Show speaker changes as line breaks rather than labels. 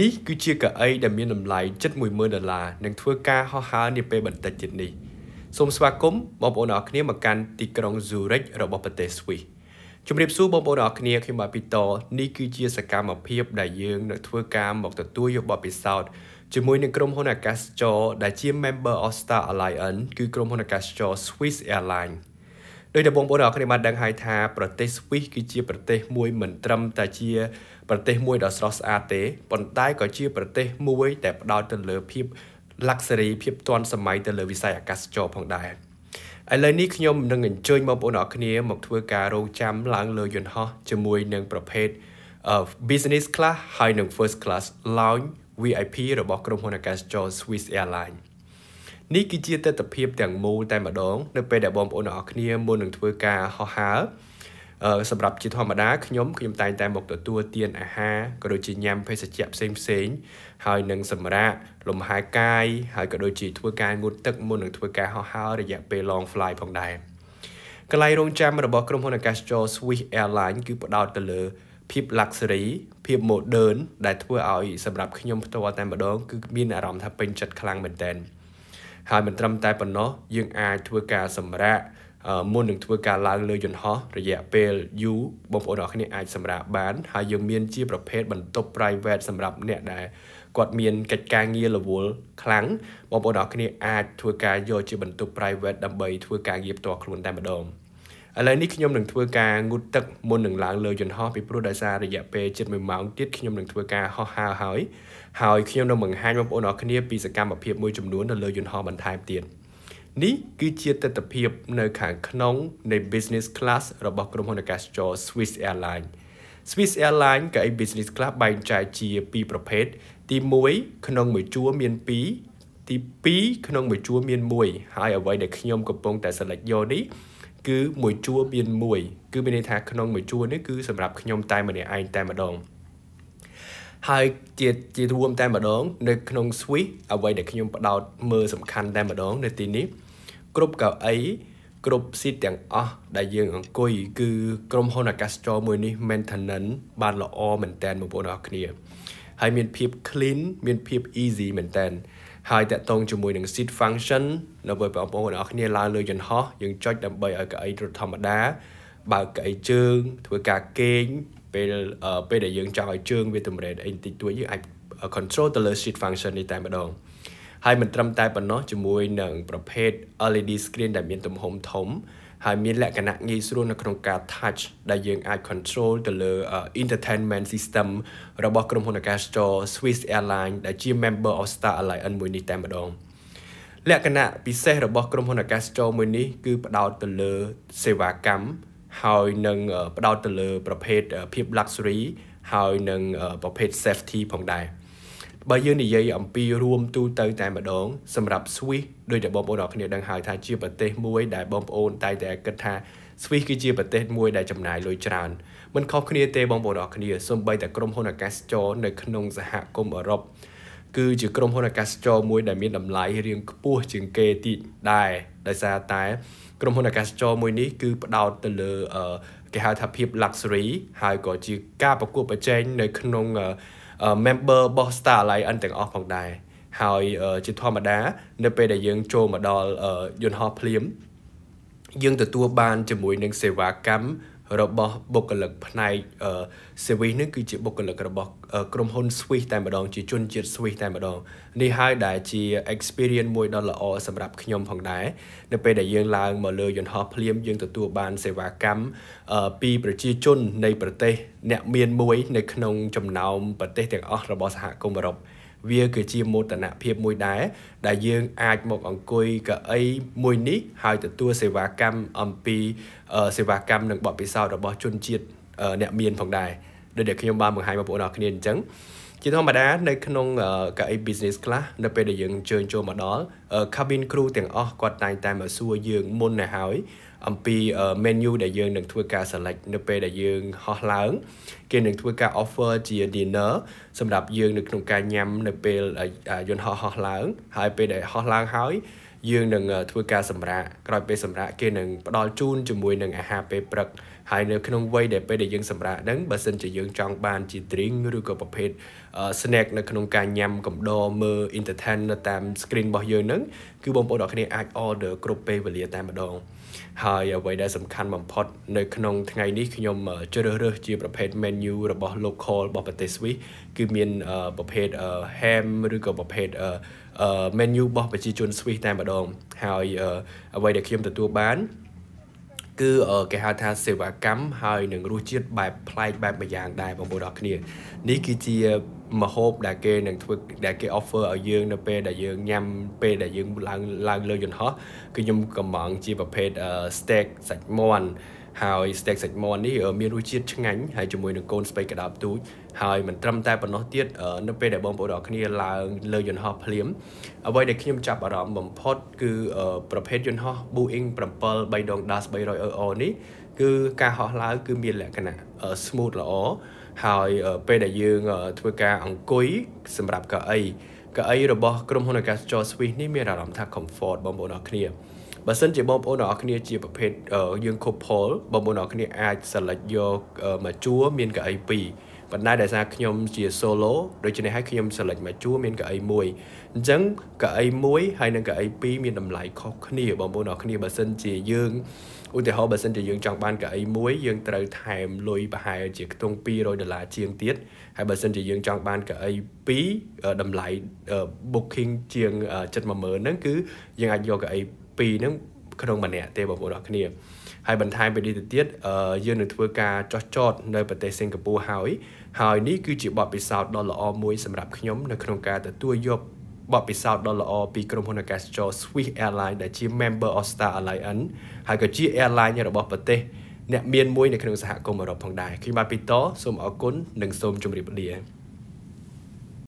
នេះគឺជាកៅអីដែលមានតម្លៃជិត10000ដុល្លារនិងធ្វើការហោះហើរនាពេលបន្តិចទៀតនេះសូមស្វាគមន៍បងប្អូនអរគ្នាមកកាន់ទីក្រុង Zurich របស់ប្រទេស Swiss ជម្រាបសួរបងប្អូនអរគ្នាខ្ញុំបាទពីតនេះគឺជាសកម្មភាពដែលយើងនៅធ្វើការមកទទួលយកបទពិសោធន៍ជាមួយនឹងក្រុមហ៊ុនអាកាសចរដែលជា member of Star Alliance គឺក្រុមហ៊ុនអាកាសចរ Swiss Airlines ដោយដែលបងប្អូនអរគ្នាបានដឹងហើយថាប្រទេសស្វីសគឺជាប្រទេសមួយមិនត្រឹមតែជាប្រទេសមួយដ៏ស្រស់ស្អាតទេប៉ុន្តែក៏ជាប្រទេសមួយដែលផ្ដោតទៅលើភាព luxury ភាពទាន់សម័យទៅលើវិស័យអាកាសចរណ៍ផងដែរឥឡូវនេះខ្ញុំនឹងអញ្ជើញបងប្អូនអរគ្នាមកធ្វើការរងចាំឡើងលើយន្តហោះជាមួយនឹងប្រភេទ business class ហើយនិង first class lounge VIP របស់ក្រុមហ៊ុនអាកាសចរណ៍ Swiss Airlines នេះគឺជាទស្សនវិជ្ជាទាំងមូលតែម្ដង នៅពេលដែលបងប្អូនទាំងអស់គ្នាមុននឹងធ្វើការហោះហើរអឺសម្រាប់ជាធម្មតាខ្ញុំខ្ញុំតែងតែមកទទួលទានអាហារក៏ដូចជាញ៉ាំភេសជ្ជៈផ្សេងផ្សេងហើយនឹងសម្រាកលំហែកាយ ហើយក៏ដូចជាធ្វើការងូតទឹកមុននឹងធ្វើការហោះហើររយៈពេល long flight ផងដែរកន្លែងរងចាំរបស់ក្រុមហ៊ុនអាកាសចរ Swiss Airlines គឺផ្ដោតទៅលើភាព luxury ភាព modern ដែលធ្វើឲ្យសម្រាប់ខ្ញុំផ្ទាល់តែម្ដងគឺមានអារម្មណ៍ថាពេញចិត្តខ្លាំងមែនទែន។ហើយមិនត្រឹមតែប៉ុណ្ណោះយើងអាចធ្វើការសម្រាកមុននឹងធ្វើការឡើងលើយន្តហោះរយៈពេលយូរបងប្អូនអរគ្នាអាចសម្រាកបានហើយយើង មានជាប្រភេទបន្ទប់ private សម្រាប់អ្នកដែលគាត់មានកិច្ចការងាររវល់ខ្លាំងបងប្អូនអរគ្នាអាចធ្វើការយកជាបន្ទប់ private ដើម្បីធ្វើការងារផ្ទាល់ខ្លួនតែម្ដង។ឥឡូវនេះខ្ញុំនឹងធ្វើការងូតទឹកមុននឹងឡើងលើយន្តហោះពីព្រោះដោយសាររយៈពេលជិត1ម៉ោងទៀតខ្ញុំនឹងធ្វើការហោះហើរហើយហើយខ្ញុំនឹងបង្ហាញបងប្អូនអរគ្នាពីសកម្មភាពមួយចំនួននៅលើយន្តហោះបន្ថែមទៀតនេះគឺជាទស្សនភាពនៅខាងក្នុងនៃ business class របស់ក្រុមហ៊ុនអាកាសចរ Swiss Airlines Swiss Airlines កៅអី business class បែងចែកជា2ប្រភេទទី1ក្នុងមួយជួរមាន2ទី2ក្នុងមួយជួរមាន1ហើយអ្វីដែលខ្ញុំកំពុងតែ select យកនេះគឺមួយជួរមានមួយគឺមានន័យថាក្នុងមួយជួរនេះគឺសម្រាប់ខ្ញុំតែម្នាក់ឯងតែម្ដងហើយជាជារួមតែម្ដង នៅក្នុង Swiss អ្វីដែលខ្ញុំបដោតមើលសំខាន់តែម្ដង នៅទីនេះគ្រប់កៅអីគ្រប់ស៊ីតទាំង អស់ដែលយើងអង្គុយគឺក្រុមហ៊ុនអាកាសចរមួយនេះ maintenance បានល្អមែនតើបងប្អូនអរគ្នាហើយមានភាព clean មានភាព easy មែនតើហើយតកតងជាមួយនឹង seed function នៅពេលបងប្អូនអ្នកគ្នាឡើងលើយន្តហោះយើងចុចដើម្បីឲ្យកៅអីរដ្ឋធម្មតាបើកៅអីជើង ធ្វើការគេងពេលពេលដែលយើងចង់ឲ្យជើងវាតម្រេតអីបន្តិចតួចយើងអាច control ទៅលើ seed function នេះតែម្ដងហើយមិនត្រឹមតែប៉ុណ្ណោះជាមួយនឹងប្រភេទ LED screen ដែលមានទំហំធំហើយមានលក្ខណៈងាយស្រួលនៅក្នុងការ touch ដែលយើងអាច control ទៅលើ entertainment system របស់ក្រុមហ៊ុនអាកាសចរ Swiss Airlines ដែលជា member of Star Alliance មួយនេះតែម្ដងលក្ខណៈពិសេសរបស់ក្រុមហ៊ុនអាកាសចរមួយនេះគឺផ្ដោតទៅលើសេវាកម្មហើយនឹងផ្ដោតទៅលើប្រភេទភាព luxury ហើយនឹងប្រភេទ safety ផងដែរ។បើយើងនិយាយអំពីរួមទូទៅតែម្ដងសម្រាប់ Swiss ដោយដែលបងប្អូនអរគ្នាដឹងហើយថាជាប្រទេស មួយដែលបងប្អូនតែតែគិតថា Swiss គឺជាប្រទេសមួយដែលចំណាយលុយច្រើនមិនខុសគ្នាទេបងប្អូនអរគ្នាសូម្បីតែក្រុមហ៊ុនអាកាសចរនៅក្នុងសហគមន៍អឺរ៉ុបគឺជាក្រុមហ៊ុនអាកាសចរមួយដែលមានតម្លៃរៀងខ្ពស់ជាងគេទៀតដែរដោយសារតែក្រុមហ៊ុនអាកាសចរមួយនេះគឺផ្ដោតទៅលើគេហៅថាភាព luxury ហើយក៏ជាការប្រកួតប្រជែងនៅក្នុង member របស់ Star Alliance ទាំងអស់ផងដែរហើយជាធម្មតា នៅពេលដែលយើងចូលមកដល់យន្តហោះភ្លាមយើងទទួលបានជាមួយនឹងសេវាកម្មរបស់បុគ្គលិកផ្នែក service នេះគឺជាបុគ្គលិករបស់ក្រុមហ៊ុន Swiss តែម្ដងជាជនជាតិ Swiss តែម្ដងនេះហើយដែលជា experience មួយដ៏ល្អសម្រាប់ខ្ញុំផងដែរនៅពេលដែលយើងឡើងមកលើយន្តហោះភ្លាមយើងទទួលបានសេវាកម្មពីប្រជាជននៃប្រទេស អ្នកមានមួយ នៅក្នុងចំណោមប្រទេសទាំងអស់របស់សហគមន៍អឺរ៉ុបវាគឺជាមោទនភាពមួយដែរដែលយើងអាចមកអង្គុយកៅអីមួយនេះហើយទទួលសេវាកម្មអំពីសេវាកម្មនិងបទពិសោធន៍របស់ជនជាតិអ្នកមានផងដែរដូចដែលខ្ញុំបានបង្ហាញបងប្អូនអរគ្នាអញ្ចឹងជាធម្មតានៅក្នុងកៅអី business class នៅពេលដែលយើងជើញចូលមកដល់ cabin crew ទាំងអស់គាត់តែងតែមកសួរយើងមុនទៅហើយអំពី menu ដែលយើងនឹងធ្វើការ select នៅពេលដែលយើងហោះឡើង គេនឹងធ្វើការ offer ជា dinner សម្រាប់យើងនៅក្នុងការញ៉ាំនៅពេលយន្តហោះហោះឡើង ហើយពេលដែលហោះឡើងហើយយើងនឹង ធ្វើការសម្រាកក្រោយពេលសម្រាកគេនឹងផ្ដល់ជូនជាមួយនឹងអាហារពេលព្រឹកហើយនៅក្នុងវ័យដែលពេលដែលយើងសម្រាកហ្នឹងបើសិនជាយើងចង់បានជា drink ឬក៏ប្រភេទ snack នៅក្នុងការញ៉ាំកំដរមើល entertain នៅតាម screen របស់យើងហ្នឹងគឺបងប្អូនអរគ្នាអាច order គ្រប់ពេលវេលាតែម្ដង ហើយអ្វីដែលសំខាន់បំផុតនៅក្នុងថ្ងៃនេះខ្ញុំជ្រើសរើសជាប្រភេទ menu របស់ local របស់ប្រទេសស្វីសគឺមានប្រភេទ ham ឬក៏ប្រភេទ menu របស់ប្រជាជនស្វីសតែម្ដង ហើយអ្វីដែលខ្ញុំទទួលបានគឺគេហៅថាសេវាកម្មហើយនឹងរសជាតិបែបប្លែកបែបមួយយ៉ាងដែរបងប្អូនអរគ្នានេះគឺជាមហូបដែលគេនឹងធ្វើដែលគេ offer ឲ្យយើងនៅពេលដែលយើងញ៉ាំពេលដែលយើងឡើងឡើងលើយន្តហោះគឺខ្ញុំកំងជាប្រភេទ steak សាច់មាន់ហើយ steak សាច់មាន់នេះមានរសជាតិឆ្ងាញ់ហើយជាមួយនឹងកូនស្ពៃកដោបទូចហើយមិនត្រឹមតែប៉ុណ្ណោះទៀតនៅ ពេលដែលបងប្អូនទាំងគ្នាឡើងលើយន្តហោះភ្លាមអ្វីដែលខ្ញុំចាប់អារម្មណ៍បំផុតគឺ ប្រភេទយន្តហោះ Boeing 7 3.0 300OO នេះគឺការហោះឡើងគឺមានលក្ខណៈ smooth ល្អហើយពេលដែលយើងធ្វើការអង្គុយសម្រាប់កៅអីកៅអីរបស់ក្រុមហ៊ុនអាកាសចរ Swiss នេះមានអារម្មណ៍ថា comfort បងប្អូនអរគ្នាបើសិនជាបងប្អូនអ្នកគ្នាជាប្រភេទយើង couple បងប្អូនអ្នកគ្នាអាច select យកមួយជួរមានកៅអី2ប៉ុន្តែដោយសារខ្ញុំជា solo ដូច្នេះហើយខ្ញុំ select មួយជួរមានកៅអី1អញ្ចឹងកៅអី1ហើយនិងកៅអី2មានតម្លៃខុសគ្នាបងប្អូនអ្នកគ្នាបើសិនជាយើងឧទាហរណ៍បើសិនជាយើងចង់បានកៅអីមួយយើងត្រូវថែមលុយប្រហែលជាខ្ទង់200ដុល្លារជាងទៀតហើយបើសិនជាយើងចង់បានកៅអី2តម្លៃ booking ជាង70000ហ្នឹង គឺយើងអាចយកកៅអី2ហ្នឹងក្នុងម្នាក់ទេបងប្អូនអរគ្នាហើយបន្ថែមពីនេះទៅទៀតយើងនឹងធ្វើការចោះចតនៅប្រទេសសិង្ហបុរីហើយហើយនេះគឺជាបទពិសោធន៍ដ៏ល្អមួយសម្រាប់ខ្ញុំ នៅក្នុងការទទួលយកបទពិសោធន៍ដ៏ល្អពីក្រុមហ៊ុនអាកាសចរ Swiss Airlines ដែលជា member of Star Alliance ហើយក៏ជា airline របស់ប្រទេសអ្នកមានមួយនៅក្នុងសហគមន៍អឺរ៉ុបផងដែរខ្ញុំបាទពីតសូមអរគុណនិងសូមជម្រាបលា